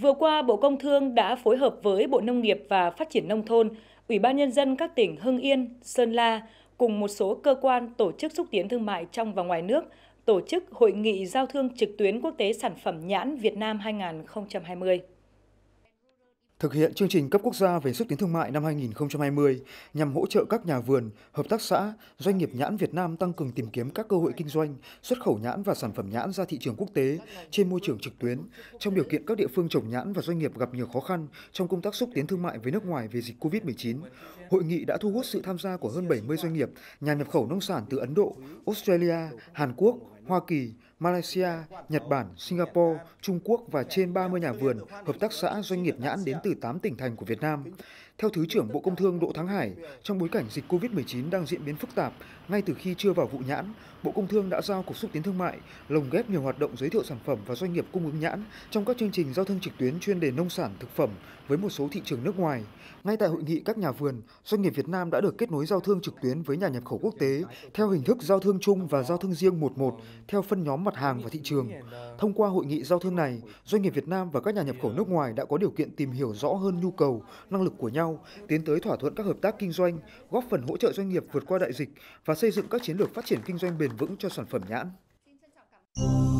Vừa qua, Bộ Công Thương đã phối hợp với Bộ Nông nghiệp và Phát triển Nông thôn, Ủy ban Nhân dân các tỉnh Hưng Yên, Sơn La cùng một số cơ quan tổ chức xúc tiến thương mại trong và ngoài nước tổ chức Hội nghị Giao thương trực tuyến quốc tế sản phẩm nhãn Việt Nam 2020 thực hiện chương trình cấp quốc gia về xúc tiến thương mại năm 2020 nhằm hỗ trợ các nhà vườn, hợp tác xã, doanh nghiệp nhãn Việt Nam tăng cường tìm kiếm các cơ hội kinh doanh, xuất khẩu nhãn và sản phẩm nhãn ra thị trường quốc tế trên môi trường trực tuyến, trong điều kiện các địa phương trồng nhãn và doanh nghiệp gặp nhiều khó khăn trong công tác xúc tiến thương mại với nước ngoài về dịch COVID-19. Hội nghị đã thu hút sự tham gia của hơn 70 doanh nghiệp, nhà nhập khẩu nông sản từ Ấn Độ, Australia, Hàn Quốc, Hoa Kỳ, Malaysia, Nhật Bản, Singapore, Trung Quốc và trên 30 nhà vườn, hợp tác xã doanh nghiệp nhãn đến từ 8 tỉnh thành của Việt Nam. Theo Thứ trưởng Bộ Công Thương Đỗ Thắng Hải, trong bối cảnh dịch COVID-19 đang diễn biến phức tạp, ngay từ khi chưa vào vụ nhãn, Bộ Công Thương đã giao Cục xúc tiến thương mại lồng ghép nhiều hoạt động giới thiệu sản phẩm và doanh nghiệp cung ứng nhãn trong các chương trình giao thương trực tuyến chuyên đề nông sản thực phẩm với một số thị trường nước ngoài. Ngay tại hội nghị các nhà vườn, doanh nghiệp Việt Nam đã được kết nối giao thương trực tuyến với nhà nhập khẩu quốc tế theo hình thức giao thương chung và giao thương riêng một một theo phân nhóm mặt hàng và thị trường. Thông qua hội nghị giao thương này, doanh nghiệp Việt Nam và các nhà nhập khẩu nước ngoài đã có điều kiện tìm hiểu rõ hơn nhu cầu, năng lực của nhau, tiến tới thỏa thuận các hợp tác kinh doanh, góp phần hỗ trợ doanh nghiệp vượt qua đại dịch và xây dựng các chiến lược phát triển kinh doanh bền vững cho sản phẩm nhãn.